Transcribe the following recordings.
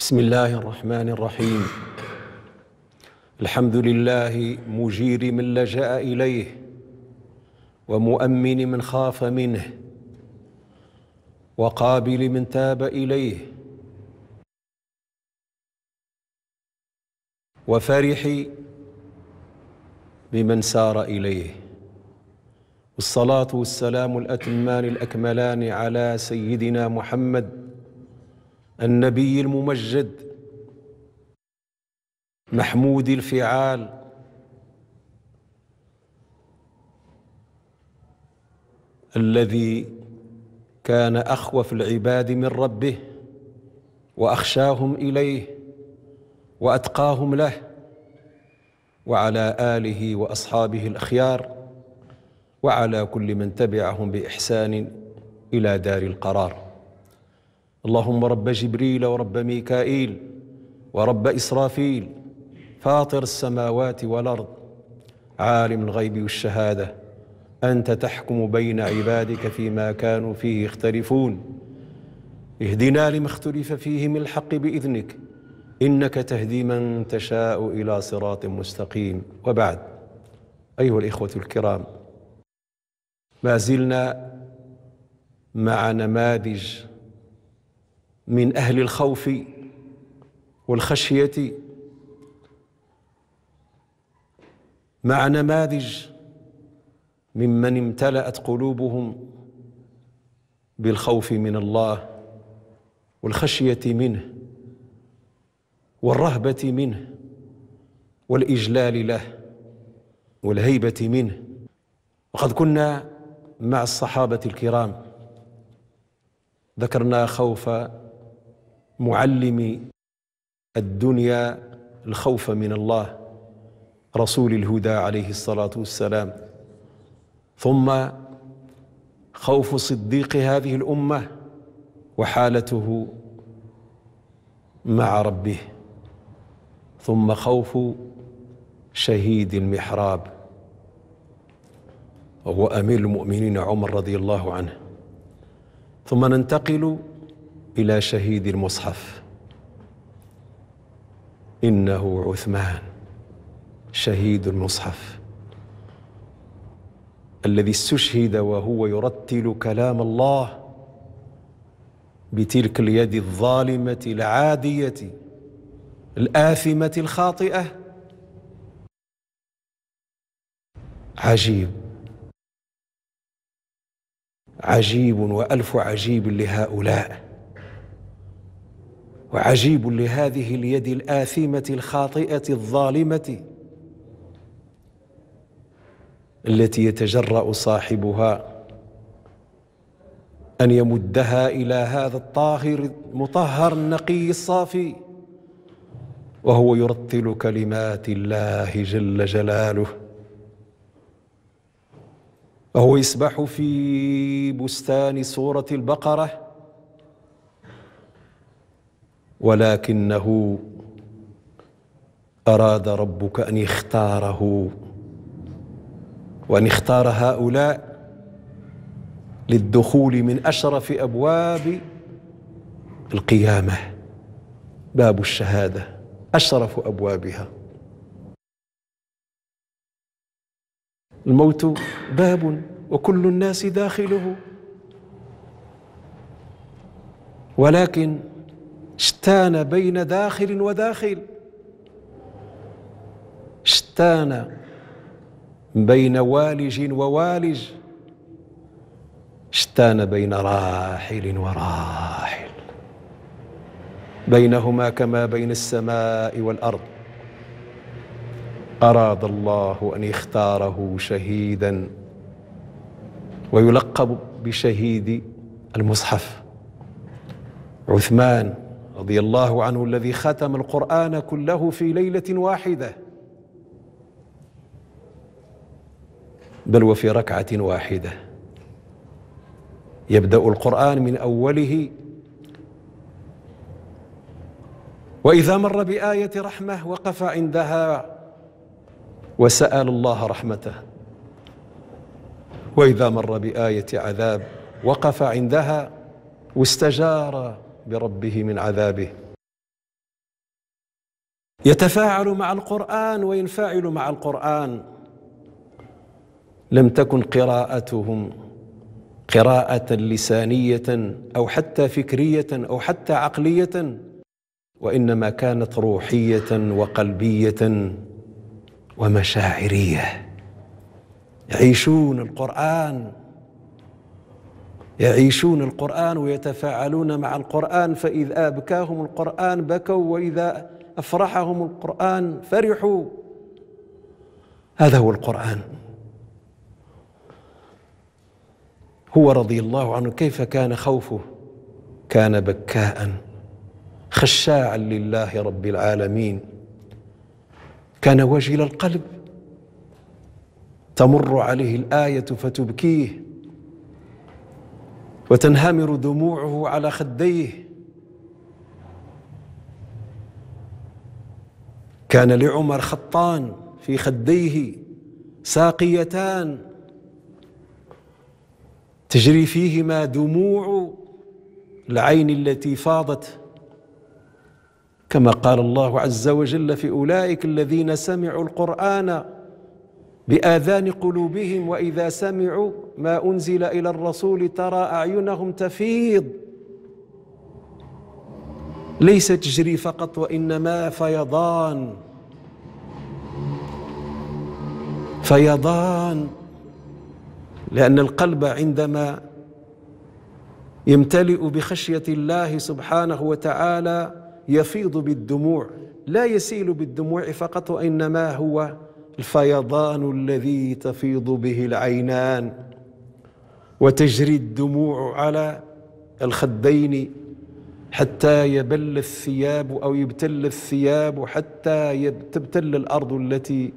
بسم الله الرحمن الرحيم الحمد لله مجير من لجا اليه ومؤمن من خاف منه وقابل من تاب اليه وفرح بمن سار اليه والصلاه والسلام الاتمان الاكملان على سيدنا محمد النبي الممجد محمود الفعال الذي كان اخوف العباد من ربه واخشاهم اليه واتقاهم له وعلى اله واصحابه الاخيار وعلى كل من تبعهم باحسان الى دار القرار اللهم رب جبريل ورب ميكائيل ورب إسرافيل فاطر السماوات والأرض عالم الغيب والشهادة أنت تحكم بين عبادك فيما كانوا فيه يختلفون اهدنا لما اختلف فيه من الحق بإذنك إنك تهدي من تشاء إلى صراط مستقيم وبعد أيها الإخوة الكرام ما زلنا مع نماذج من أهل الخوف والخشية مع نماذج ممن امتلأت قلوبهم بالخوف من الله والخشية منه والرهبة منه والإجلال له والهيبة منه وقد كنا مع الصحابة الكرام ذكرنا خوف معلم الدنيا الخوف من الله رسول الهدى عليه الصلاه والسلام ثم خوف صديق هذه الامه وحالته مع ربه ثم خوف شهيد المحراب وهو امير المؤمنين عمر رضي الله عنه ثم ننتقل إلى شهيد المصحف إنه عثمان شهيد المصحف الذي استشهد وهو يرتل كلام الله بتلك اليد الظالمة العادية الآثمة الخاطئة عجيب عجيب وألف عجيب لهؤلاء وعجيب لهذه اليد الآثمة الخاطئة الظالمة التي يتجرأ صاحبها أن يمدها إلى هذا الطاهر المطهر النقي الصافي وهو يرتل كلمات الله جل جلاله وهو يسبح في بستان سورة البقرة ولكنه أراد ربك أن يختاره وأن يختار هؤلاء للدخول من أشرف أبواب القيامة باب الشهادة أشرف أبوابها الموت باب وكل الناس داخله ولكن شتان بين داخل وداخل شتان بين والج ووالج شتان بين راحل وراحل بينهما كما بين السماء والارض اراد الله ان يختاره شهيدا ويلقب بشهيد المصحف عثمان رضي الله عنه الذي ختم القران كله في ليله واحده بل وفي ركعه واحده يبدا القران من اوله واذا مر بايه رحمه وقف عندها وسال الله رحمته واذا مر بايه عذاب وقف عندها واستجار بربه من عذابه يتفاعل مع القرآن وينفاعل مع القرآن لم تكن قراءتهم قراءة لسانية أو حتى فكرية أو حتى عقلية وإنما كانت روحية وقلبية ومشاعرية يعيشون القرآن يعيشون القرآن ويتفاعلون مع القرآن فإذا أبكاهم القرآن بكوا وإذا أفرحهم القرآن فرحوا هذا هو القرآن هو رضي الله عنه كيف كان خوفه كان بكاء خشاعا لله رب العالمين كان وجل القلب تمر عليه الآية فتبكيه وتنهمر دموعه على خديه كان لعمر خطان في خديه ساقيتان تجري فيهما دموع العين التي فاضت كما قال الله عز وجل في اولئك الذين سمعوا القران بآذان قلوبهم وإذا سمعوا ما أنزل إلى الرسول ترى أعينهم تفيض ليس تجري فقط وإنما فيضان فيضان لأن القلب عندما يمتلئ بخشية الله سبحانه وتعالى يفيض بالدموع لا يسيل بالدموع فقط وإنما هو الفيضان الذي تفيض به العينان وتجري الدموع على الخدين حتى يبل الثياب او يبتل الثياب حتى تبتل الارض التي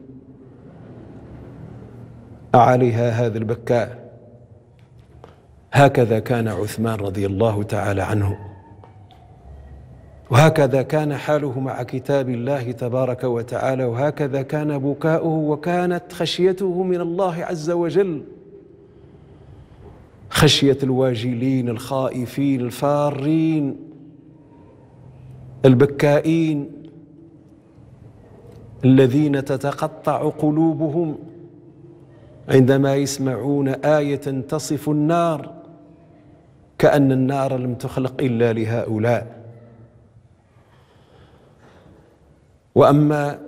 عليها هذا البكاء هكذا كان عثمان رضي الله تعالى عنه وهكذا كان حاله مع كتاب الله تبارك وتعالى وهكذا كان بكاؤه وكانت خشيته من الله عز وجل خشيه الواجلين الخائفين الفارين البكائين الذين تتقطع قلوبهم عندما يسمعون ايه تصف النار كان النار لم تخلق الا لهؤلاء واما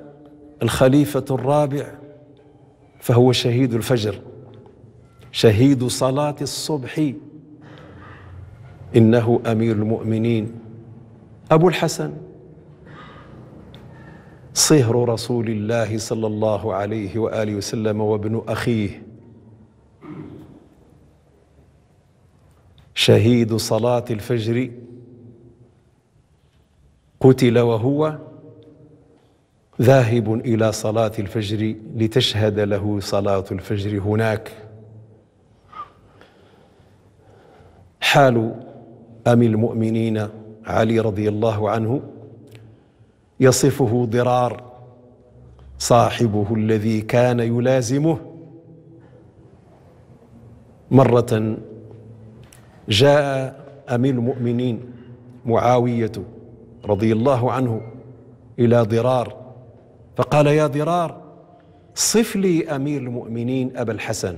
الخليفه الرابع فهو شهيد الفجر شهيد صلاه الصبح انه امير المؤمنين ابو الحسن صهر رسول الله صلى الله عليه واله وسلم وابن اخيه شهيد صلاه الفجر قتل وهو ذاهب الى صلاه الفجر لتشهد له صلاه الفجر هناك حال ام المؤمنين علي رضي الله عنه يصفه ضرار صاحبه الذي كان يلازمه مره جاء امير المؤمنين معاويه رضي الله عنه الى ضرار فقال يا ضرار صف لي امير المؤمنين ابا الحسن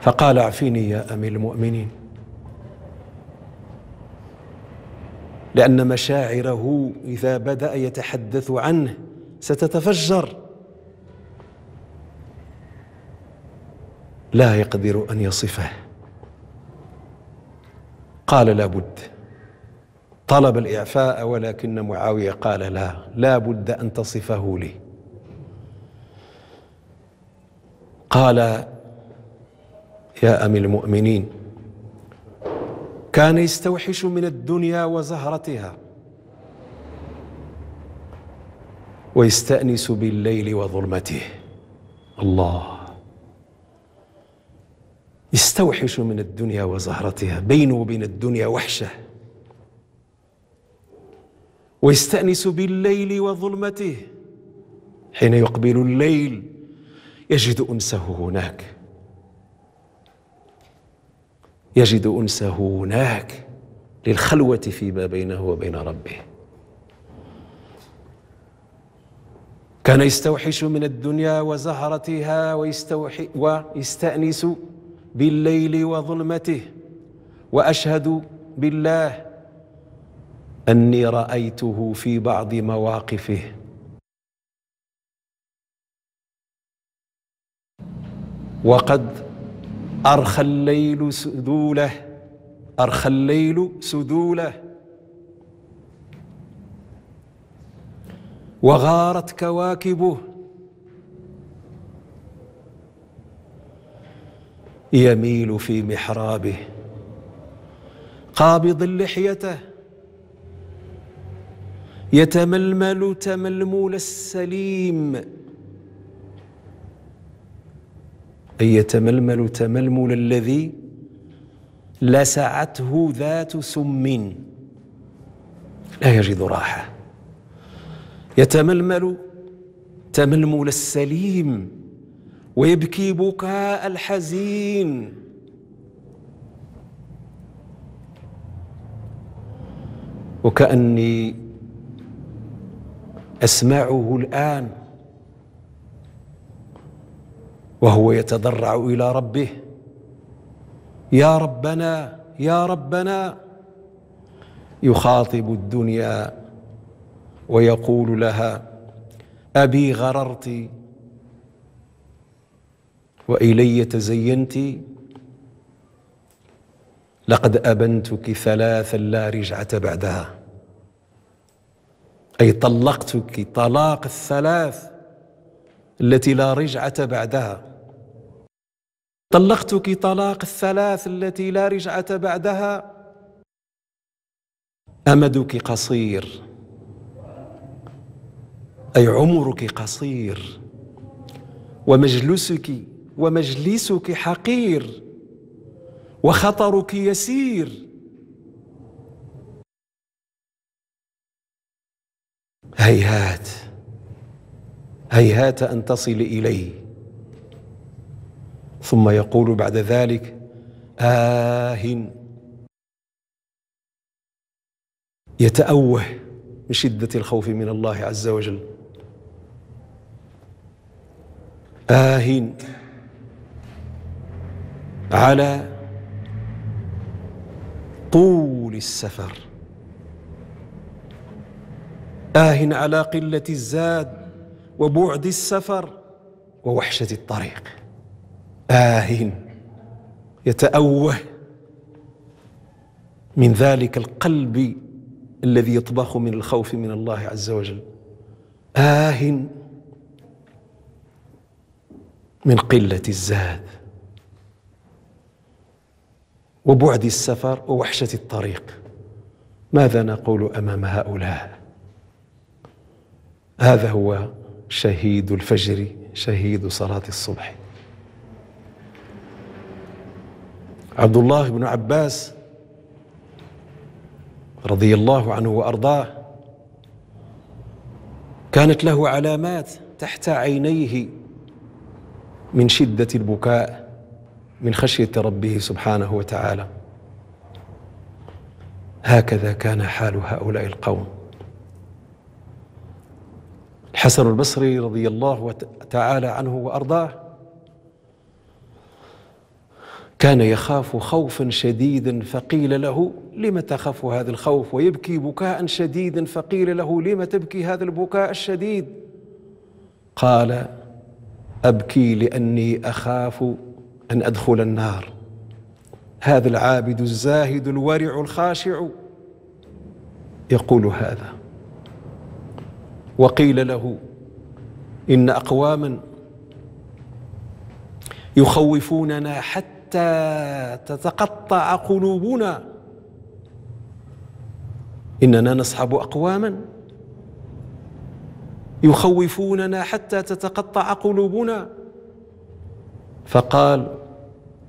فقال اعفيني يا امير المؤمنين لان مشاعره اذا بدا يتحدث عنه ستتفجر لا يقدر ان يصفه قال لابد طلب الإعفاء ولكن معاوية قال لا لا بد أن تصفه لي قال يا أم المؤمنين كان يستوحش من الدنيا وزهرتها ويستأنس بالليل وظلمته الله يستوحش من الدنيا وزهرتها بينه وبين الدنيا وحشه ويستأنس بالليل وظلمته حين يقبل الليل يجد أنسه هناك يجد أنسه هناك للخلوة فيما بينه وبين ربه كان يستوحش من الدنيا وزهرتها ويستوحي ويستأنس بالليل وظلمته وأشهد بالله اني رايته في بعض مواقفه وقد ارخى الليل سدوله ارخى الليل سدوله وغارت كواكبه يميل في محرابه قابض لحيته يتململ تململ السليم أي يتململ تململ الذي لسعته ذات سم لا يجد راحة يتململ تململ السليم ويبكي بكاء الحزين وكأني اسمعه الان وهو يتضرع الى ربه يا ربنا يا ربنا يخاطب الدنيا ويقول لها ابي غررت والي تزينت لقد ابنتك ثلاثا لا رجعه بعدها أي طلقتك طلاق الثلاث التي لا رجعة بعدها طلقتك طلاق الثلاث التي لا رجعة بعدها أمدك قصير أي عمرك قصير ومجلسك ومجلسك حقير وخطرك يسير هيهات هيهات ان تصل الي ثم يقول بعد ذلك آه يتأوه من شدة الخوف من الله عز وجل آه على طول السفر آه على قلة الزاد وبعد السفر ووحشة الطريق آه يتأوه من ذلك القلب الذي يطبخ من الخوف من الله عز وجل آه من قلة الزاد وبعد السفر ووحشة الطريق ماذا نقول أمام هؤلاء هذا هو شهيد الفجر شهيد صلاة الصبح عبد الله بن عباس رضي الله عنه وارضاه كانت له علامات تحت عينيه من شده البكاء من خشيه ربه سبحانه وتعالى هكذا كان حال هؤلاء القوم الحسن البصري رضي الله تعالى عنه وارضاه كان يخاف خوفا شديدا فقيل له لم تخاف هذا الخوف ويبكي بكاء شديدا فقيل له لم تبكي هذا البكاء الشديد قال ابكي لاني اخاف ان ادخل النار هذا العابد الزاهد الورع الخاشع يقول هذا وقيل له إن أقواما يخوفوننا حتى تتقطع قلوبنا إننا نصحب أقواما يخوفوننا حتى تتقطع قلوبنا فقال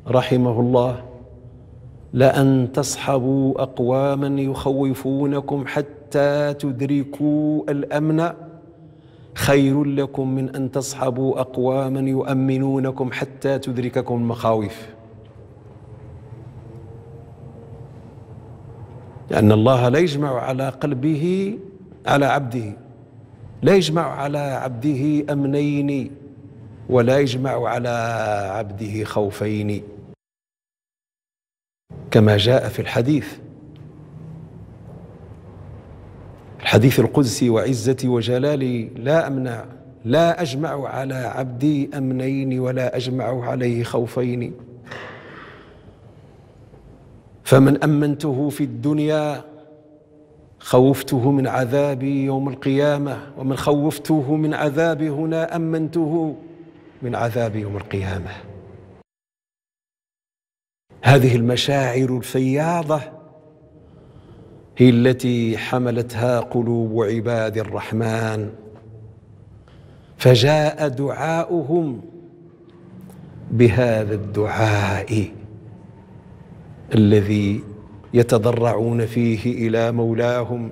رحمه الله لأن تصحبوا أقواما يخوفونكم حتى حتى تدركوا الامن خير لكم من ان تصحبوا اقواما يؤمنونكم حتى تدرككم المخاوف لان الله لا يجمع على قلبه على عبده لا يجمع على عبده امنين ولا يجمع على عبده خوفين كما جاء في الحديث الحديث القدسي وعزتي وجلالي لا أمنع لا أجمع على عبدي أمنين ولا أجمع عليه خوفين فمن أمنته في الدنيا خوفته من عذابي يوم القيامة ومن خوفته من عذابي هنا أمنته من عذاب يوم القيامة هذه المشاعر الفياضة هي التي حملتها قلوب عباد الرحمن فجاء دعاؤهم بهذا الدعاء الذي يتضرعون فيه الى مولاهم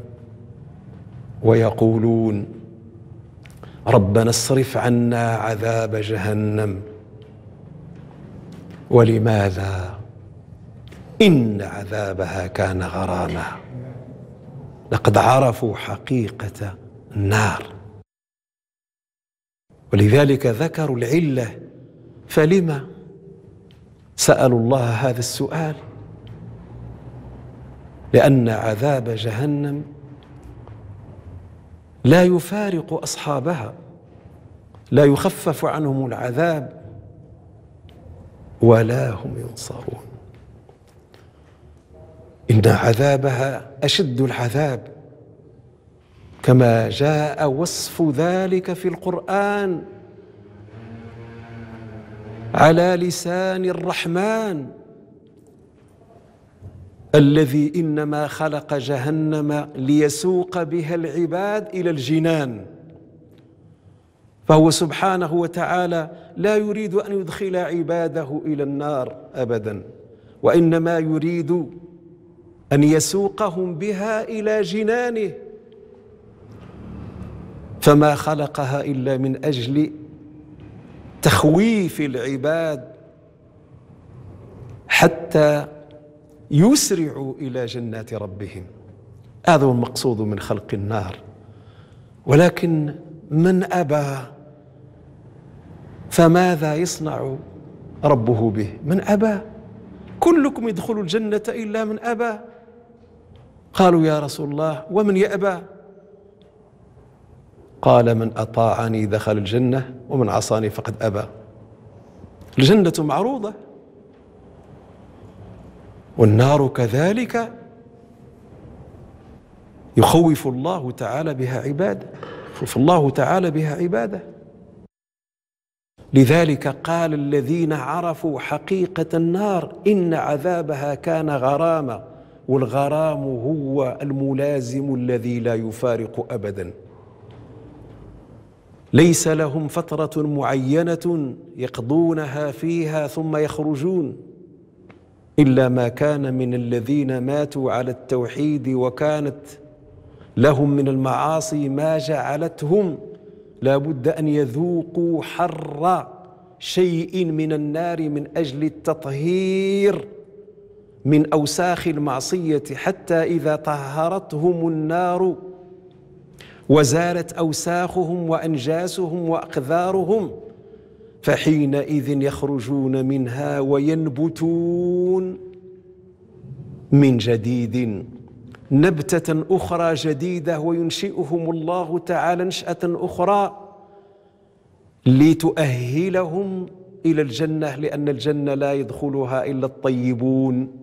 ويقولون ربنا اصرف عنا عذاب جهنم ولماذا ان عذابها كان غراما لقد عرفوا حقيقة النار ولذلك ذكروا العلة فلما سألوا الله هذا السؤال لأن عذاب جهنم لا يفارق أصحابها لا يخفف عنهم العذاب ولا هم ينصرون إن عذابها أشد العذاب كما جاء وصف ذلك في القرآن على لسان الرحمن الذي إنما خلق جهنم ليسوق بها العباد إلى الجنان فهو سبحانه وتعالى لا يريد أن يدخل عباده إلى النار أبدا وإنما يريد أن يسوقهم بها إلى جنانه فما خلقها إلا من أجل تخويف العباد حتى يسرعوا إلى جنات ربهم هذا هو المقصود من خلق النار ولكن من أبى فماذا يصنع ربه به من أبى كلكم يدخل الجنة إلا من أبى قالوا يا رسول الله ومن يأبى قال من أطاعني دخل الجنة ومن عصاني فقد أبى الجنة معروضة والنار كذلك يخوف الله تعالى بها عباده يخوف الله تعالى بها عباده لذلك قال الذين عرفوا حقيقة النار إن عذابها كان غراما والغرام هو الملازم الذي لا يفارق ابدا ليس لهم فتره معينه يقضونها فيها ثم يخرجون الا ما كان من الذين ماتوا على التوحيد وكانت لهم من المعاصي ما جعلتهم لابد ان يذوقوا حر شيء من النار من اجل التطهير من أوساخ المعصية حتى إذا طهرتهم النار وزالت أوساخهم وأنجاسهم وأقذارهم فحينئذ يخرجون منها وينبتون من جديد نبتة أخرى جديدة وينشئهم الله تعالى نشأة أخرى لتؤهلهم إلى الجنة لأن الجنة لا يدخلها إلا الطيبون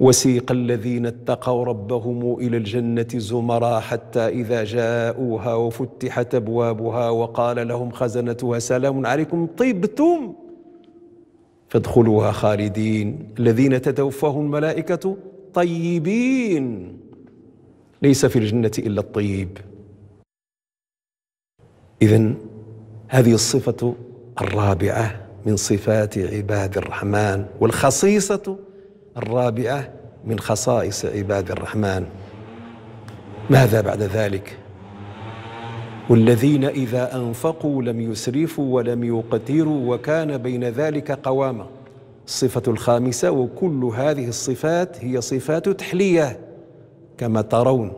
وسيق الذين اتقوا ربهم الى الجنه زمرا حتى اذا جاءوها وفتحت ابوابها وقال لهم خزنتها سلام عليكم طبتم فادخلوها خالدين الذين تتوفاهم الملائكه طيبين ليس في الجنه الا الطيب اذا هذه الصفه الرابعه من صفات عباد الرحمن والخصيصه الرابعة من خصائص عباد الرحمن ماذا بعد ذلك؟ والذين إذا أنفقوا لم يسرفوا ولم يقتروا وكان بين ذلك قواما الصفة الخامسة وكل هذه الصفات هي صفات تحلية كما ترون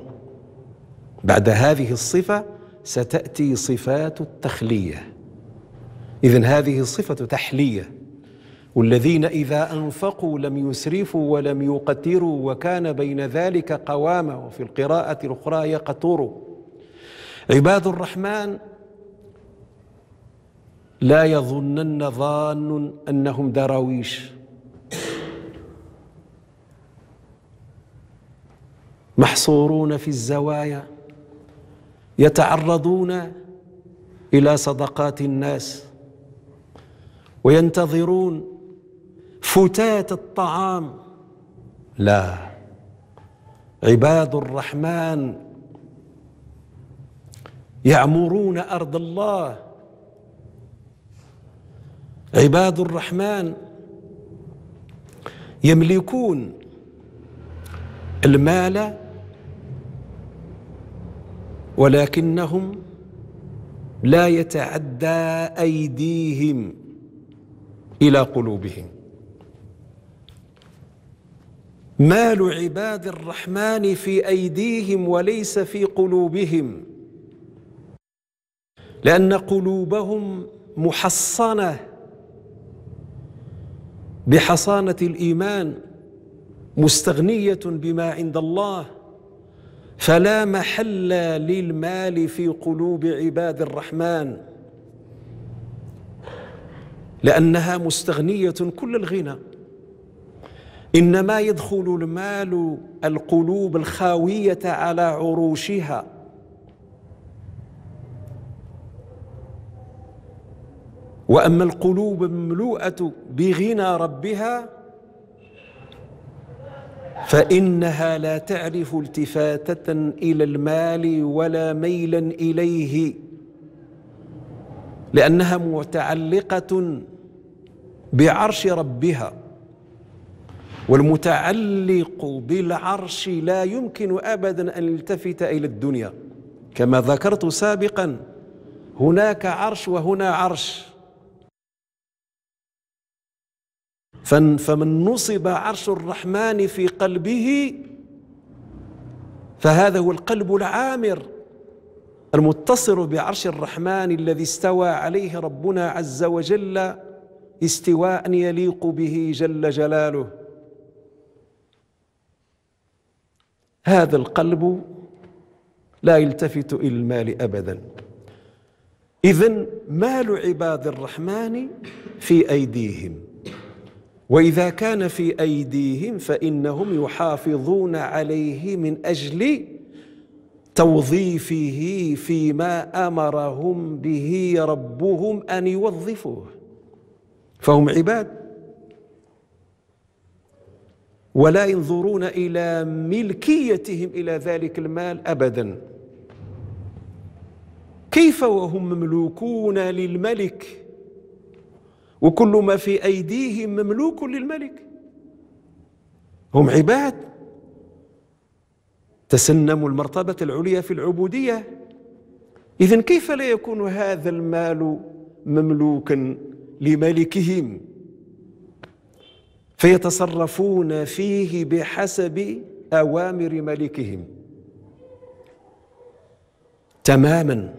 بعد هذه الصفة ستأتي صفات التخلية إذن هذه الصفة تحلية والذين إذا أنفقوا لم يسرفوا ولم يقتروا وكان بين ذلك قواما وفي القراءة الأخرى يقتروا عباد الرحمن لا يظنن ظان أنهم دراويش محصورون في الزوايا يتعرضون إلى صدقات الناس وينتظرون فتات الطعام لا عباد الرحمن يعمرون ارض الله عباد الرحمن يملكون المال ولكنهم لا يتعدى ايديهم الى قلوبهم مال عباد الرحمن في ايديهم وليس في قلوبهم لان قلوبهم محصنه بحصانه الايمان مستغنيه بما عند الله فلا محل للمال في قلوب عباد الرحمن لانها مستغنيه كل الغنى انما يدخل المال القلوب الخاويه على عروشها واما القلوب المملوءه بغنى ربها فانها لا تعرف التفاته الى المال ولا ميلا اليه لانها متعلقه بعرش ربها والمتعلق بالعرش لا يمكن ابدا ان يلتفت الى الدنيا كما ذكرت سابقا هناك عرش وهنا عرش فمن نصب عرش الرحمن في قلبه فهذا هو القلب العامر المتصل بعرش الرحمن الذي استوى عليه ربنا عز وجل استواء يليق به جل جلاله هذا القلب لا يلتفت إلى المال أبدا إذا مال عباد الرحمن في أيديهم وإذا كان في أيديهم فإنهم يحافظون عليه من أجل توظيفه فيما أمرهم به ربهم أن يوظفوه فهم عباد ولا ينظرون الى ملكيتهم الى ذلك المال ابدا كيف وهم مملوكون للملك وكل ما في ايديهم مملوك للملك هم عباد تسنموا المرتبه العليا في العبوديه اذا كيف لا يكون هذا المال مملوكا لملكهم فيتصرفون فيه بحسب اوامر ملكهم تماما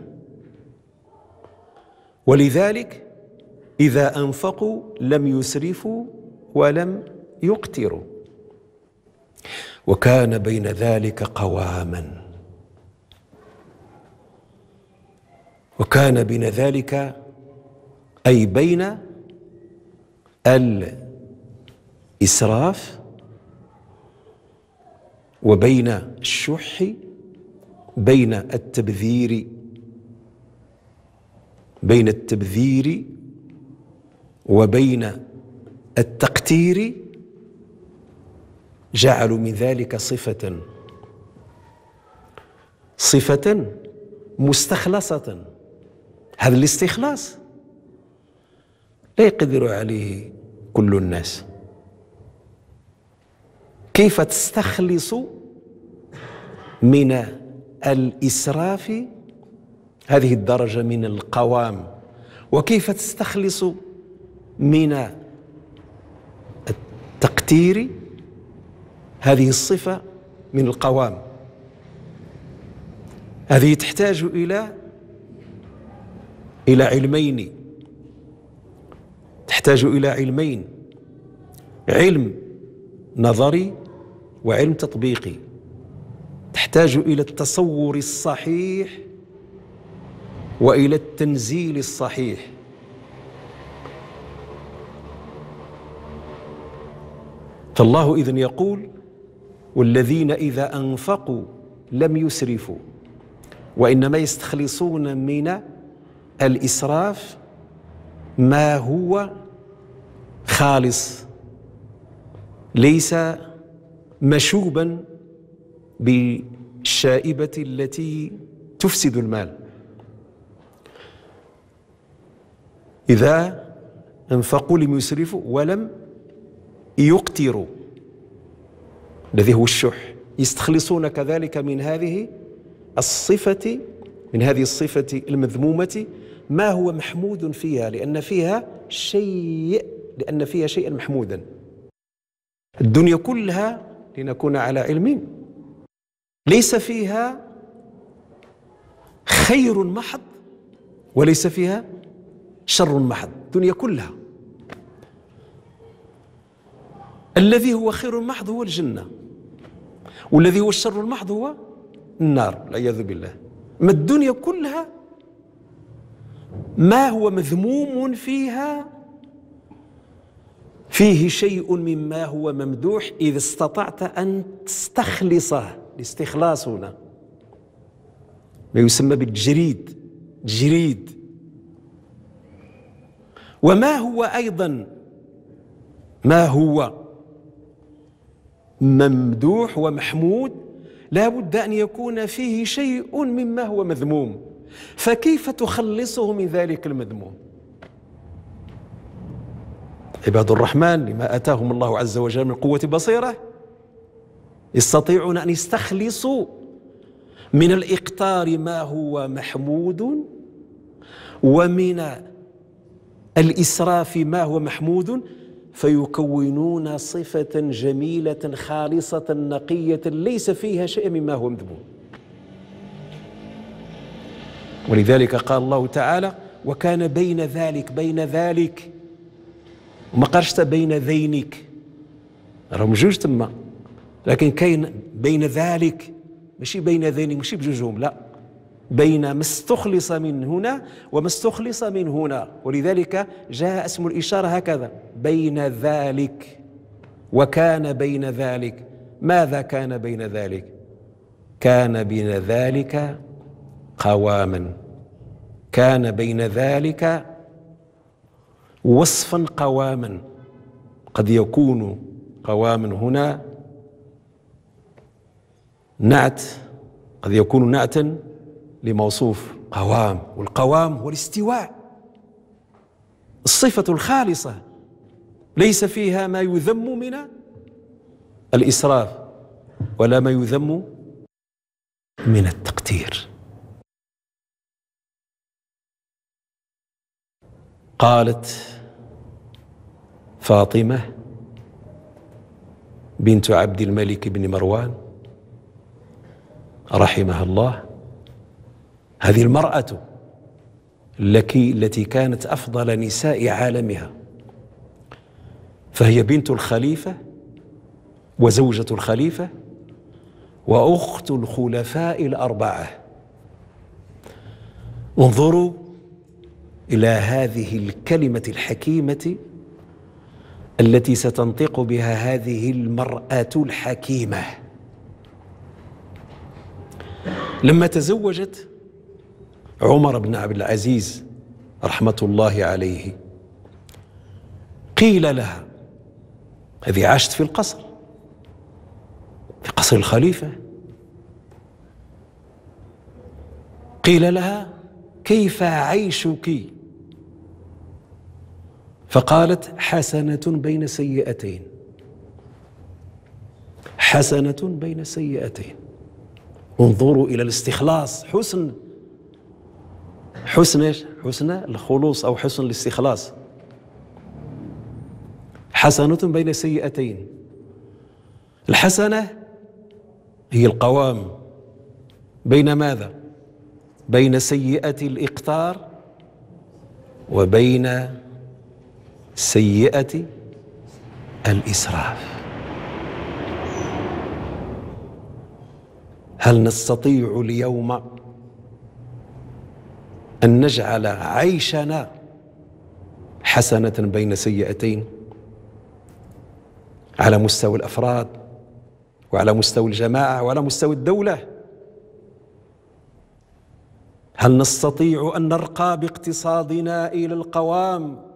ولذلك اذا انفقوا لم يسرفوا ولم يقتروا وكان بين ذلك قواما وكان بين ذلك اي بين ال إسراف وبين الشح بين التبذير بين التبذير وبين التقتير جعلوا من ذلك صفة صفة مستخلصة هذا الاستخلاص لا يقدر عليه كل الناس كيف تستخلص من الإسراف هذه الدرجة من القوام وكيف تستخلص من التقتير هذه الصفة من القوام هذه تحتاج إلى إلى علمين تحتاج إلى علمين علم نظري وعلم تطبيقي تحتاج الى التصور الصحيح والى التنزيل الصحيح فالله اذن يقول والذين اذا انفقوا لم يسرفوا وانما يستخلصون من الاسراف ما هو خالص ليس مشوبا بالشائبة التي تفسد المال إذا أنفقوا لم يسرفوا ولم يقتروا الذي هو الشح يستخلصون كذلك من هذه الصفة من هذه الصفة المذمومة ما هو محمود فيها لأن فيها شيء لأن فيها شيئا محمودا الدنيا كلها لنكون على علم ليس فيها خير محض وليس فيها شر محض الدنيا كلها الذي هو خير محض هو الجنة والذي هو الشر المحض هو النار والعياذ بالله ما الدنيا كلها ما هو مذموم فيها فيه شيء مما هو ممدوح إذا استطعت أن تستخلصه الاستخلاص هنا ما يسمى بالتجريد تجريد وما هو أيضا ما هو ممدوح ومحمود لا بد أن يكون فيه شيء مما هو مذموم فكيف تخلصه من ذلك المذموم عباد الرحمن لما آتاهم الله عز وجل من قوة بصيرة يستطيعون أن يستخلصوا من الإقتار ما هو محمود ومن الإسراف ما هو محمود فيكونون صفة جميلة خالصة نقية ليس فيها شيء مما هو مذموم ولذلك قال الله تعالى وكان بين ذلك بين ذلك وما قالش بين ذينك راهم جوج تما لكن كاين بين ذلك ماشي بين ذينك ماشي بجوجهم لا بين ما استخلص من هنا وما استخلص من هنا ولذلك جاء اسم الإشارة هكذا بين ذلك وكان بين ذلك ماذا كان بين ذلك كان بين ذلك قواما كان بين ذلك وصفا قواما قد يكون قواما هنا نعت قد يكون نعتا لموصوف قوام والقوام هو الاستواء الصفة الخالصة ليس فيها ما يذم من الإسراف ولا ما يذم من التقتير قالت فاطمه بنت عبد الملك بن مروان رحمها الله هذه المراه التي التي كانت افضل نساء عالمها فهي بنت الخليفه وزوجه الخليفه واخت الخلفاء الاربعه انظروا الى هذه الكلمه الحكيمه التي ستنطق بها هذه المراه الحكيمه لما تزوجت عمر بن عبد العزيز رحمه الله عليه قيل لها هذه عاشت في القصر في قصر الخليفه قيل لها كيف عيشك فقالت حسنة بين سيئتين حسنة بين سيئتين انظروا إلى الاستخلاص حسن حسن ايش؟ حسن الخلوص أو حسن الاستخلاص حسنة بين سيئتين الحسنة هي القوام بين ماذا؟ بين سيئة الإقتار وبين سيئة الإسراف هل نستطيع اليوم أن نجعل عيشنا حسنة بين سيئتين على مستوى الأفراد وعلى مستوى الجماعة وعلى مستوى الدولة هل نستطيع أن نرقى باقتصادنا إلى القوام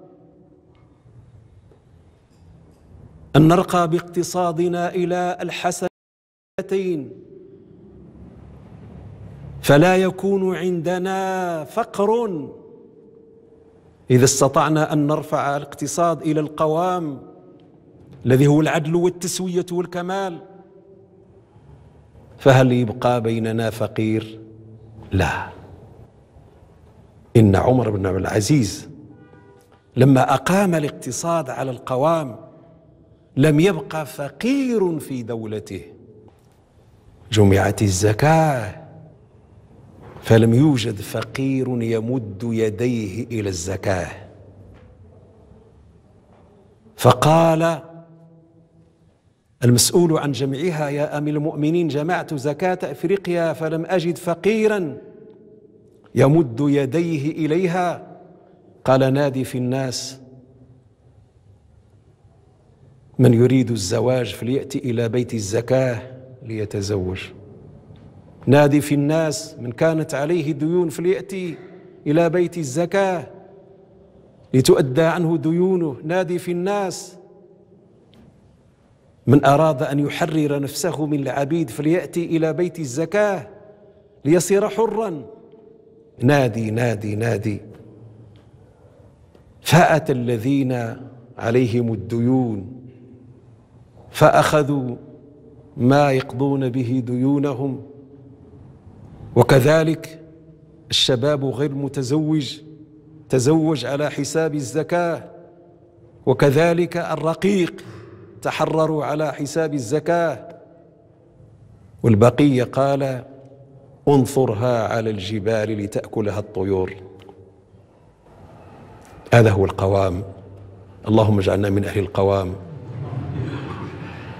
أن نرقى باقتصادنا إلى الحسنتين فلا يكون عندنا فقر إذا استطعنا أن نرفع الاقتصاد إلى القوام الذي هو العدل والتسوية والكمال فهل يبقى بيننا فقير؟ لا إن عمر بن عبد العزيز لما أقام الاقتصاد على القوام لم يبقى فقير في دولته جمعت الزكاه فلم يوجد فقير يمد يديه الى الزكاه فقال المسؤول عن جمعها يا أم المؤمنين جمعت زكاه افريقيا فلم اجد فقيرا يمد يديه اليها قال نادي في الناس من يريد الزواج فليأتي إلى بيت الزكاة ليتزوج نادي في الناس من كانت عليه ديون فليأتي إلى بيت الزكاة لتؤدى عنه ديونه نادي في الناس من أراد أن يحرر نفسه من العبيد فليأتي إلى بيت الزكاة ليصير حرا نادي نادي نادي فأتى الذين عليهم الديون فأخذوا ما يقضون به ديونهم وكذلك الشباب غير متزوج تزوج على حساب الزكاة وكذلك الرقيق تحرروا على حساب الزكاة والبقية قال انثرها على الجبال لتأكلها الطيور هذا هو القوام اللهم اجعلنا من أهل القوام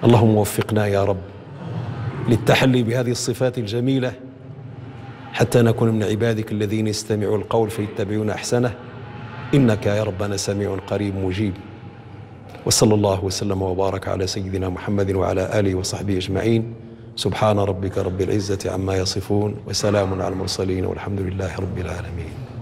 اللهم وفقنا يا رب للتحلي بهذه الصفات الجميله حتى نكون من عبادك الذين يستمعوا القول فيتبعون احسنه انك يا ربنا سميع قريب مجيب وصلى الله وسلم وبارك على سيدنا محمد وعلى اله وصحبه اجمعين سبحان ربك رب العزه عما يصفون وسلام على المرسلين والحمد لله رب العالمين